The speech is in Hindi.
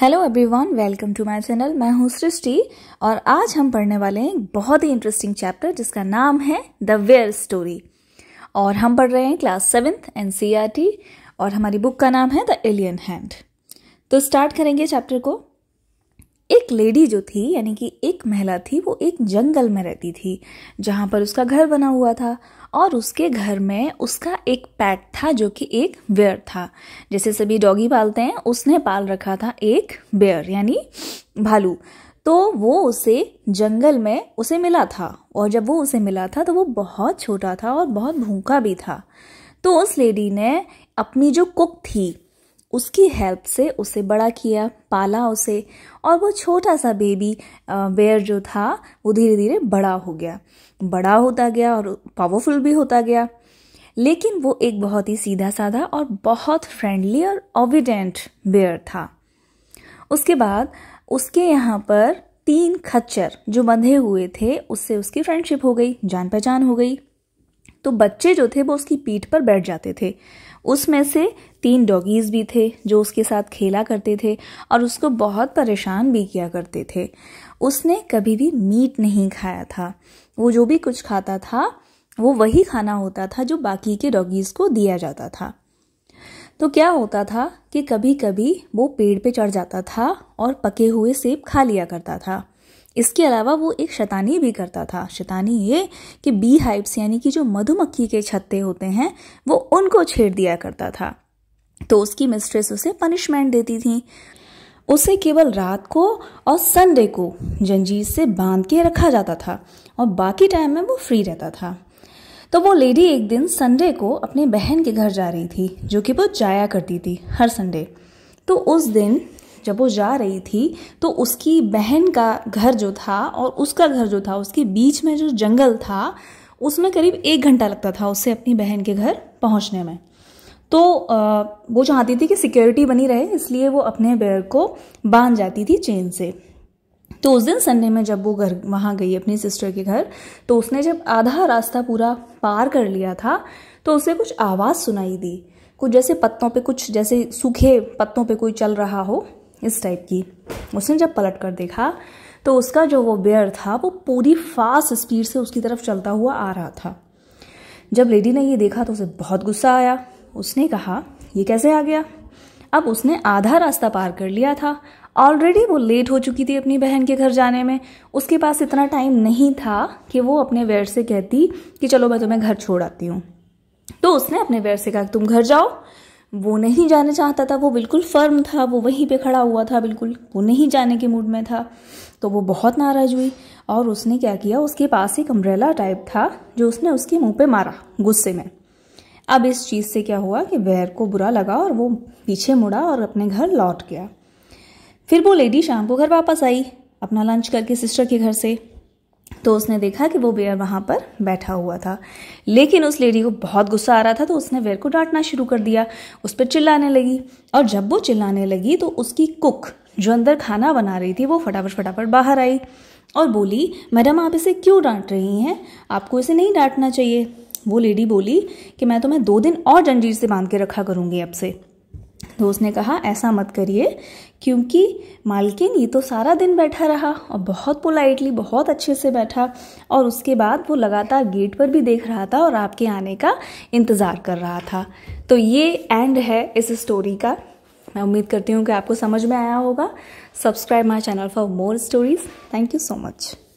hello everyone welcome to my channel मैं हूं सृष्टि और आज हम पढ़ने वाले हैं एक बहुत ही इंटरेस्टिंग चैप्टर जिसका नाम है द वेयर स्टोरी और हम पढ़ रहे हैं क्लास सेवेंथ एन और हमारी बुक का नाम है द एलियन हैंड तो स्टार्ट करेंगे चैप्टर को एक लेडी जो थी यानी कि एक महिला थी वो एक जंगल में रहती थी जहाँ पर उसका घर बना हुआ था और उसके घर में उसका एक पैट था जो कि एक बेयर था जैसे सभी डॉगी पालते हैं उसने पाल रखा था एक बेयर यानी भालू तो वो उसे जंगल में उसे मिला था और जब वो उसे मिला था तो वो बहुत छोटा था और बहुत भूखा भी था तो उस लेडी ने अपनी जो कुक थी उसकी हेल्प से उसे बड़ा किया पाला उसे और वो छोटा सा बेबी बेयर जो था वो धीरे धीरे बड़ा हो गया बड़ा होता गया और पावरफुल भी होता गया लेकिन वो एक बहुत ही सीधा साधा और बहुत फ्रेंडली और ओविडेंट बेयर था उसके बाद उसके यहाँ पर तीन खच्चर जो बंधे हुए थे उससे उसकी फ्रेंडशिप हो गई जान पहचान हो गई तो बच्चे जो थे वो उसकी पीठ पर बैठ जाते थे उसमें से तीन डॉगीज़ भी थे जो उसके साथ खेला करते थे और उसको बहुत परेशान भी किया करते थे उसने कभी भी मीट नहीं खाया था वो जो भी कुछ खाता था वो वही खाना होता था जो बाकी के डॉगीज़ को दिया जाता था तो क्या होता था कि कभी कभी वो पेड़ पे चढ़ जाता था और पके हुए सेब खा लिया करता था इसके अलावा वो एक शैतानी भी करता था शैतानी ये कि बी हाइप्स यानी कि जो मधुमक्खी के छत्ते होते हैं वो उनको छेड़ दिया करता था तो उसकी मिस्ट्रेस उसे पनिशमेंट देती थी उसे केवल रात को और संडे को जंजीर से बांध के रखा जाता था और बाकी टाइम में वो फ्री रहता था तो वो लेडी एक दिन संडे को अपने बहन के घर जा रही थी जो कि वो जाया करती थी हर संडे तो उस दिन जब वो जा रही थी तो उसकी बहन का घर जो था और उसका घर जो था उसके बीच में जो जंगल था उसमें करीब एक घंटा लगता था उससे अपनी बहन के घर पहुंचने में तो वो चाहती थी कि सिक्योरिटी बनी रहे इसलिए वो अपने बैर को बांध जाती थी चेन से तो उस दिन संडे में जब वो घर वहाँ गई अपनी सिस्टर के घर तो उसने जब आधा रास्ता पूरा पार कर लिया था तो उसे कुछ आवाज़ सुनाई दी कुछ जैसे पत्तों पे कुछ जैसे सूखे पत्तों पे कोई चल रहा हो इस टाइप की उसने जब पलट कर देखा तो उसका जो वो बेयर था वो पूरी फास्ट स्पीड से उसकी तरफ चलता हुआ आ रहा था जब लेडी ने ये देखा तो उसे बहुत गुस्सा आया उसने कहा ये कैसे आ गया अब उसने आधा रास्ता पार कर लिया था ऑलरेडी वो लेट हो चुकी थी अपनी बहन के घर जाने में उसके पास इतना टाइम नहीं था कि वो अपने वेयर से कहती कि चलो मैं तुम्हें घर छोड़ आती हूँ तो उसने अपने वेयर से कहा तुम घर जाओ वो नहीं जाना चाहता था वो बिल्कुल फर्म था वो वहीं पे खड़ा हुआ था बिल्कुल वो नहीं जाने के मूड में था तो वो बहुत नाराज़ हुई और उसने क्या किया उसके पास एक अम्ब्रेला टाइप था जो उसने उसके मुंह पे मारा गुस्से में अब इस चीज़ से क्या हुआ कि वैर को बुरा लगा और वो पीछे मुड़ा और अपने घर लौट गया फिर वो लेडी शाम को घर वापस आई अपना लंच करके सिस्टर के घर से तो उसने देखा कि वो बेयर वहाँ पर बैठा हुआ था लेकिन उस लेडी को बहुत गुस्सा आ रहा था तो उसने बेयर को डांटना शुरू कर दिया उस पर चिल्लाने लगी और जब वो चिल्लाने लगी तो उसकी कुक जो अंदर खाना बना रही थी वो फटाफट फटाफट बाहर आई और बोली मैडम आप इसे क्यों डांट रही हैं आपको इसे नहीं डांटना चाहिए वो लेडी बोली कि मैं तुम्हें दो दिन और जंजीर से बांध के रखा करूँगी अब से तो उसने कहा ऐसा मत करिए क्योंकि मालकिन ये तो सारा दिन बैठा रहा और बहुत पोलाइटली बहुत अच्छे से बैठा और उसके बाद वो लगातार गेट पर भी देख रहा था और आपके आने का इंतज़ार कर रहा था तो ये एंड है इस स्टोरी का मैं उम्मीद करती हूँ कि आपको समझ में आया होगा subscribe my channel for more stories thank you so much